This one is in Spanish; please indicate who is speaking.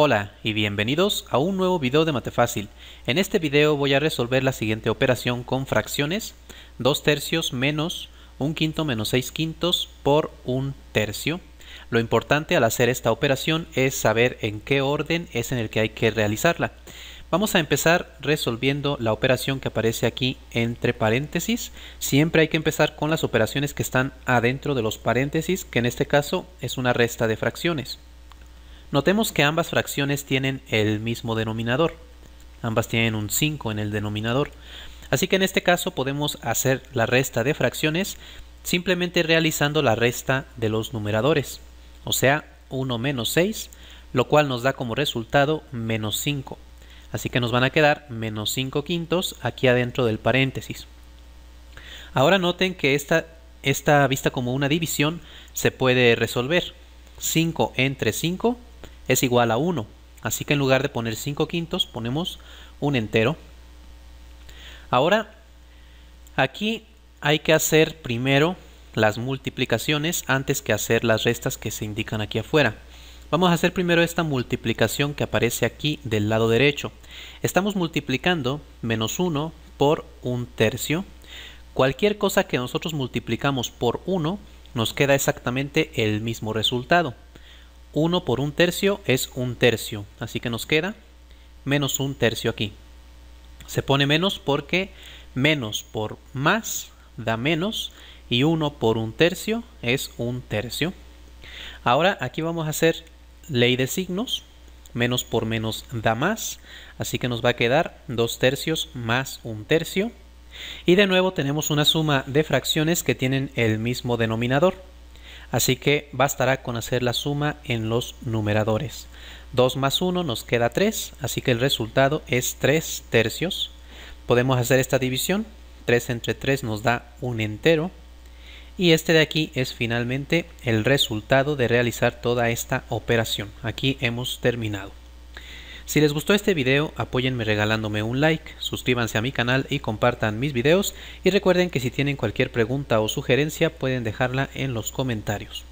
Speaker 1: Hola y bienvenidos a un nuevo video de Matefácil. En este video voy a resolver la siguiente operación con fracciones 2 tercios menos 1 quinto menos 6 quintos por 1 tercio. Lo importante al hacer esta operación es saber en qué orden es en el que hay que realizarla. Vamos a empezar resolviendo la operación que aparece aquí entre paréntesis. Siempre hay que empezar con las operaciones que están adentro de los paréntesis, que en este caso es una resta de fracciones. Notemos que ambas fracciones tienen el mismo denominador. Ambas tienen un 5 en el denominador. Así que en este caso podemos hacer la resta de fracciones simplemente realizando la resta de los numeradores. O sea, 1 menos 6, lo cual nos da como resultado menos 5. Así que nos van a quedar menos 5 quintos aquí adentro del paréntesis. Ahora noten que esta, vista como una división se puede resolver. 5 entre 5 es igual a 1. Así que en lugar de poner 5 quintos, ponemos un entero. Ahora, aquí hay que hacer primero las multiplicaciones antes que hacer las restas que se indican aquí afuera. Vamos a hacer primero esta multiplicación que aparece aquí del lado derecho. Estamos multiplicando menos 1 por un tercio. Cualquier cosa que nosotros multiplicamos por 1 nos queda exactamente el mismo resultado. 1 por 1 tercio es 1 tercio, así que nos queda menos 1 tercio aquí. Se pone menos porque menos por más da menos y 1 por 1 tercio es 1 tercio. Ahora aquí vamos a hacer ley de signos, menos por menos da más, así que nos va a quedar 2 tercios más 1 tercio. Y de nuevo tenemos una suma de fracciones que tienen el mismo denominador. Así que bastará con hacer la suma en los numeradores. 2 más 1 nos queda 3, así que el resultado es 3 tercios. Podemos hacer esta división. 3 entre 3 nos da un entero. Y este de aquí es finalmente el resultado de realizar toda esta operación. Aquí hemos terminado. Si les gustó este video, apóyenme regalándome un like, suscríbanse a mi canal y compartan mis videos y recuerden que si tienen cualquier pregunta o sugerencia pueden dejarla en los comentarios.